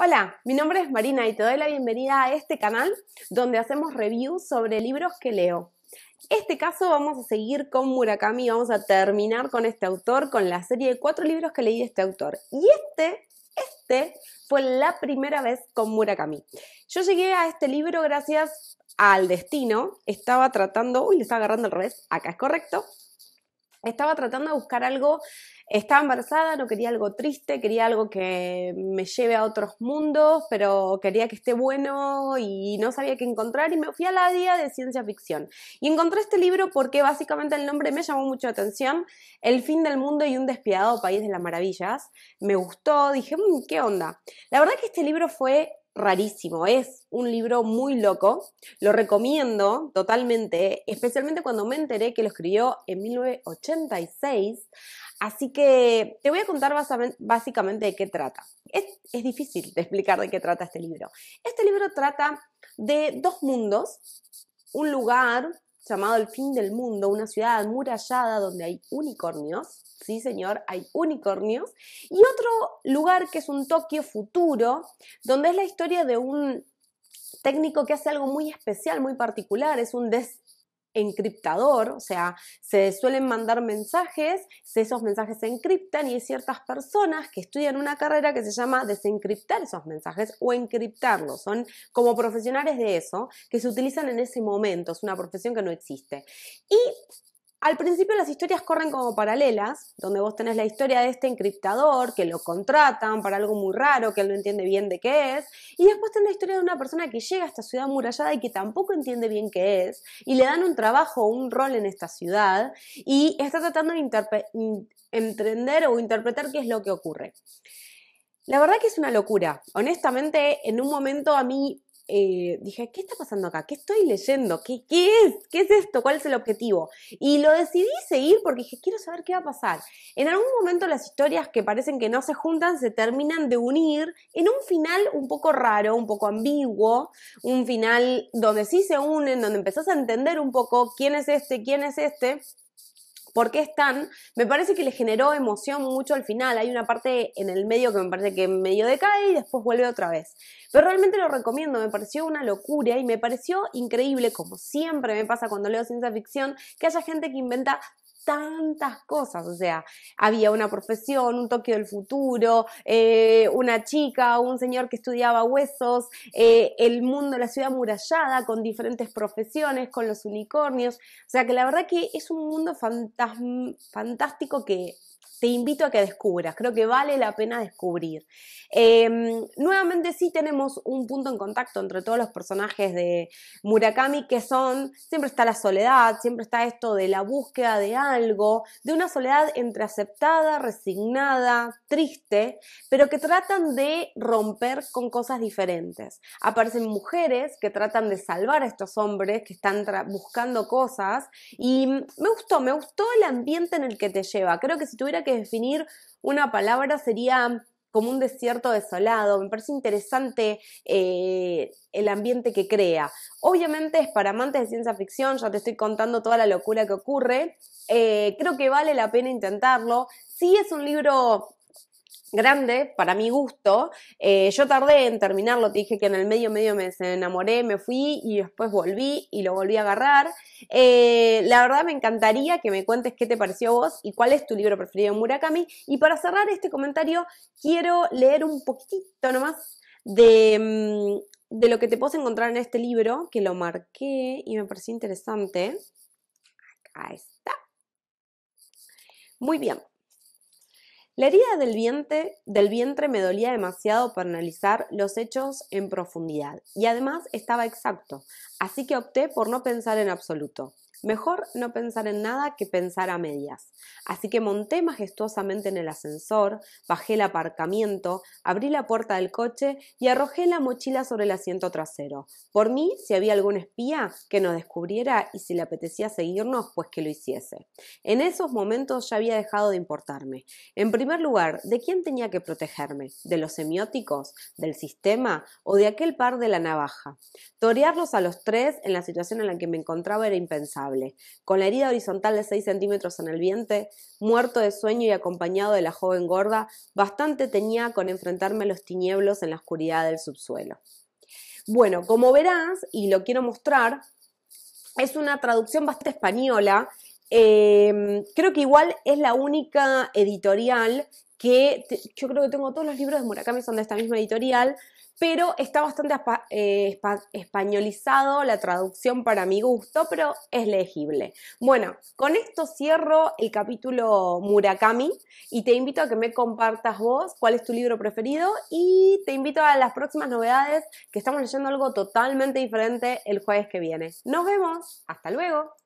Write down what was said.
Hola, mi nombre es Marina y te doy la bienvenida a este canal donde hacemos reviews sobre libros que leo. Este caso vamos a seguir con Murakami, vamos a terminar con este autor, con la serie de cuatro libros que leí de este autor. Y este, este fue la primera vez con Murakami. Yo llegué a este libro gracias al destino, estaba tratando, uy, le estaba agarrando al revés, acá es correcto, estaba tratando de buscar algo estaba embarazada, no quería algo triste, quería algo que me lleve a otros mundos, pero quería que esté bueno y no sabía qué encontrar y me fui a la día de ciencia ficción. Y encontré este libro porque básicamente el nombre me llamó mucho la atención, El fin del mundo y un despiadado país de las maravillas. Me gustó, dije, mm, ¿qué onda? La verdad que este libro fue rarísimo, es un libro muy loco, lo recomiendo totalmente, especialmente cuando me enteré que lo escribió en 1986, así que te voy a contar básicamente de qué trata. Es, difícil de explicar de qué trata este libro. Este libro trata de dos mundos, un lugar llamado El Fin del Mundo, una ciudad amurallada donde hay unicornios, sí señor, hay unicornios, y otro lugar que es un Tokio futuro, donde es la historia de un técnico que hace algo muy especial, muy particular, es un des encriptador, o sea, se suelen mandar mensajes, esos mensajes se encriptan y hay ciertas personas que estudian una carrera que se llama desencriptar esos mensajes o encriptarlos, son como profesionales de eso que se utilizan en ese momento, es una profesión que no existe. Y al principio las historias corren como paralelas, donde vos tenés la historia de este encriptador, que lo contratan para algo muy raro, que él no entiende bien de qué es, y después tenés la historia de una persona que llega a esta ciudad amurallada y que tampoco entiende bien qué es, y le dan un trabajo o un rol en esta ciudad, y está tratando de entender o interpretar qué es lo que ocurre. La verdad que es una locura. Honestamente, en un momento a mí eh, dije, ¿qué está pasando acá? ¿Qué estoy leyendo? ¿Qué, es? ¿Qué es esto? ¿Cuál es el objetivo? Y lo decidí seguir porque dije, quiero saber qué va a pasar. En algún momento las historias que parecen que no se juntan se terminan de unir en un final un poco raro, un poco ambiguo, un final donde sí se unen, donde empezás a entender un poco quién es este, quién es este por qué están, me parece que le generó emoción mucho al final. Hay una parte en el medio que me parece que medio decae y después vuelve otra vez. Pero realmente lo recomiendo, me pareció una locura y me pareció increíble, como siempre me pasa cuando leo ciencia ficción, que haya gente que inventa tantas cosas, o sea, había una profesión, un Tokio del futuro, eh, una chica, un señor que estudiaba huesos, eh, el mundo, la ciudad murallada con diferentes profesiones, con los unicornios, o sea que la verdad que es un mundo fantástico que te invito a que descubras, creo que vale la pena descubrir. Em, nuevamente sí tenemos un punto en contacto entre todos los personajes de Murakami, que son, siempre está la soledad, siempre está esto de la búsqueda de algo, de una soledad entre aceptada, resignada, triste, pero que tratan de romper con cosas diferentes. Aparecen mujeres que tratan de salvar a estos hombres que están buscando cosas y me gustó, me gustó el ambiente en el que te lleva. Creo que si tú que definir una palabra sería como un desierto desolado. Me parece interesante eh, el ambiente que crea. Obviamente es para amantes de ciencia ficción, ya te estoy contando toda la locura que ocurre. Eh, creo que vale la pena intentarlo. Sí es un libro grande, para mi gusto. Eh, yo tardé en terminarlo, te dije que en el medio medio me enamoré, me fui y después volví y lo volví a agarrar. Eh, la verdad me encantaría que me cuentes qué te pareció a vos y cuál es tu libro preferido de Murakami. Y para cerrar este comentario, quiero leer un poquito nomás de, mm, de lo que te puedo encontrar en este libro, que lo marqué y me pareció interesante. Acá está. Muy bien. La herida del vientre, me dolía demasiado para analizar los hechos en profundidad y además estaba exacto, así que opté por no pensar en absoluto. Mejor no pensar en nada que pensar a medias. Así que monté majestuosamente en el ascensor, bajé el aparcamiento, abrí la puerta del coche y arrojé la mochila sobre el asiento trasero. Por mí, si había algún espía que nos descubriera y si le apetecía seguirnos, pues que lo hiciese. En esos momentos ya había dejado de importarme. En primer lugar, ¿de quién tenía que protegerme? ¿De los semióticos? ¿Del sistema? ¿O de aquel par de la navaja? Torearlos a los tres en la situación en la que me encontraba era impensable con la herida horizontal de 6 centímetros en el vientre, muerto de sueño y acompañado de la joven gorda, bastante tenía con enfrentarme a los tinieblos en la oscuridad del subsuelo. Bueno, como verás, y lo quiero mostrar, es una traducción bastante española. Eh, creo que igual es la única editorial que yo creo que tengo todos los libros de Murakami son de esta misma editorial, pero está bastante eh, españolizado la traducción para mi gusto, pero es legible. Bueno, con esto cierro el capítulo Murakami y te invito a que me compartas vos cuál es tu libro preferido y te invito a las próximas novedades que estamos leyendo algo totalmente diferente el jueves que viene. Nos vemos, hasta luego.